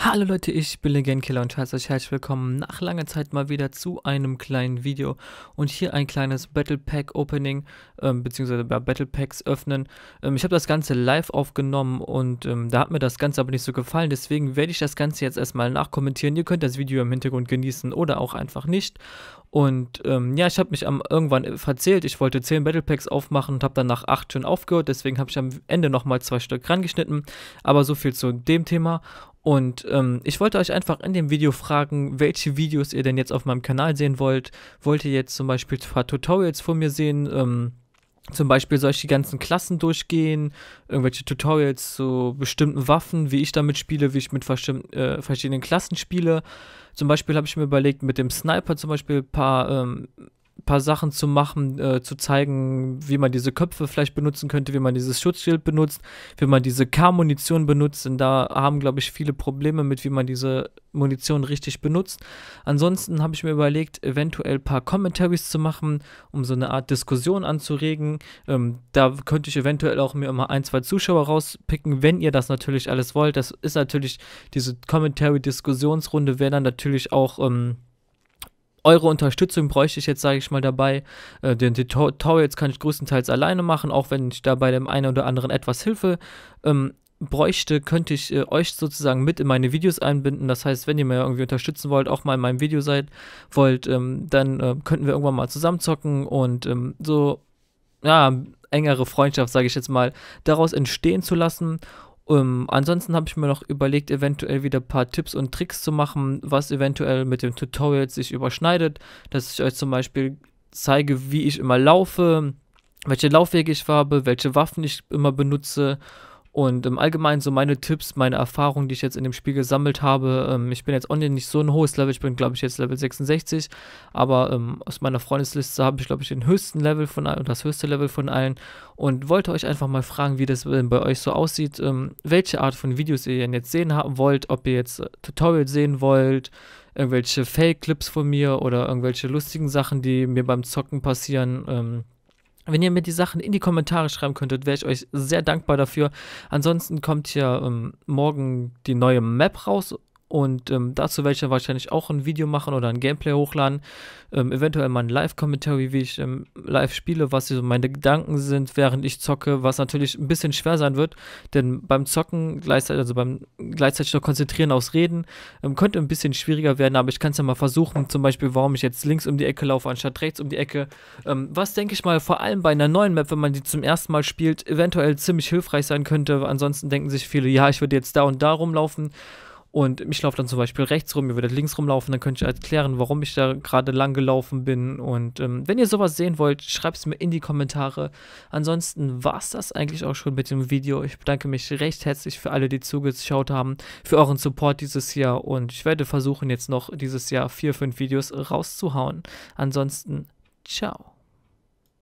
Hallo Leute, ich bin Legendkiller und heiße euch herzlich willkommen nach langer Zeit mal wieder zu einem kleinen Video und hier ein kleines Battle Pack Opening ähm, beziehungsweise Battle Packs öffnen. Ähm, ich habe das Ganze live aufgenommen und ähm, da hat mir das Ganze aber nicht so gefallen, deswegen werde ich das Ganze jetzt erstmal nachkommentieren. Ihr könnt das Video im Hintergrund genießen oder auch einfach nicht. Und ähm, ja, ich habe mich am irgendwann verzählt, ich wollte 10 Battle Packs aufmachen und habe dann nach 8 schon aufgehört, deswegen habe ich am Ende nochmal zwei Stück rangeschnitten, aber so viel zu dem Thema und ähm, ich wollte euch einfach in dem Video fragen, welche Videos ihr denn jetzt auf meinem Kanal sehen wollt. Wollt ihr jetzt zum Beispiel ein paar Tutorials von mir sehen? Ähm, zum Beispiel soll ich die ganzen Klassen durchgehen, irgendwelche Tutorials zu bestimmten Waffen, wie ich damit spiele, wie ich mit äh, verschiedenen Klassen spiele. Zum Beispiel habe ich mir überlegt, mit dem Sniper zum Beispiel ein paar ähm, paar Sachen zu machen, äh, zu zeigen, wie man diese Köpfe vielleicht benutzen könnte, wie man dieses Schutzschild benutzt, wie man diese K-Munition benutzt. Und da haben, glaube ich, viele Probleme mit, wie man diese Munition richtig benutzt. Ansonsten habe ich mir überlegt, eventuell ein paar Commentaries zu machen, um so eine Art Diskussion anzuregen. Ähm, da könnte ich eventuell auch mir immer ein, zwei Zuschauer rauspicken, wenn ihr das natürlich alles wollt. Das ist natürlich diese Commentary-Diskussionsrunde, wäre dann natürlich auch. Ähm, eure Unterstützung bräuchte ich jetzt, sage ich mal, dabei. Äh, den Tutorials kann ich größtenteils alleine machen, auch wenn ich da bei dem einen oder anderen etwas Hilfe ähm, bräuchte, könnte ich äh, euch sozusagen mit in meine Videos einbinden. Das heißt, wenn ihr mir irgendwie unterstützen wollt, auch mal in meinem Video seid, wollt, ähm, dann äh, könnten wir irgendwann mal zusammenzocken und ähm, so, ja, engere Freundschaft, sage ich jetzt mal, daraus entstehen zu lassen um, ähm, ansonsten habe ich mir noch überlegt, eventuell wieder ein paar Tipps und Tricks zu machen, was eventuell mit dem Tutorial sich überschneidet, dass ich euch zum Beispiel zeige, wie ich immer laufe, welche Laufwege ich habe, welche Waffen ich immer benutze und im Allgemeinen so meine Tipps, meine Erfahrungen, die ich jetzt in dem Spiel gesammelt habe. Ähm, ich bin jetzt online nicht so ein hohes Level, ich bin glaube ich jetzt Level 66, aber ähm, aus meiner Freundesliste habe ich glaube ich den höchsten Level von allen, das höchste Level von allen und wollte euch einfach mal fragen, wie das ähm, bei euch so aussieht, ähm, welche Art von Videos ihr denn jetzt sehen haben wollt, ob ihr jetzt äh, Tutorials sehen wollt, irgendwelche Fake-Clips von mir oder irgendwelche lustigen Sachen, die mir beim Zocken passieren ähm, wenn ihr mir die Sachen in die Kommentare schreiben könntet, wäre ich euch sehr dankbar dafür. Ansonsten kommt hier ähm, morgen die neue Map raus und ähm, dazu werde ich dann wahrscheinlich auch ein Video machen oder ein Gameplay hochladen. Ähm, eventuell mal ein Live-Commentary, wie ich ähm, live spiele, was so meine Gedanken sind, während ich zocke, was natürlich ein bisschen schwer sein wird, denn beim Zocken, gleichzeitig, also beim gleichzeitig noch konzentrieren aufs Reden, ähm, könnte ein bisschen schwieriger werden, aber ich kann es ja mal versuchen, zum Beispiel, warum ich jetzt links um die Ecke laufe, anstatt rechts um die Ecke. Ähm, was denke ich mal, vor allem bei einer neuen Map, wenn man die zum ersten Mal spielt, eventuell ziemlich hilfreich sein könnte. Ansonsten denken sich viele, ja, ich würde jetzt da und da rumlaufen. Und ich laufe dann zum Beispiel rechts rum, ihr würdet links rumlaufen, dann könnt ihr erklären, warum ich da gerade lang gelaufen bin. Und ähm, wenn ihr sowas sehen wollt, schreibt es mir in die Kommentare. Ansonsten war es das eigentlich auch schon mit dem Video. Ich bedanke mich recht herzlich für alle, die zugeschaut haben, für euren Support dieses Jahr. Und ich werde versuchen, jetzt noch dieses Jahr vier, fünf Videos rauszuhauen. Ansonsten, ciao.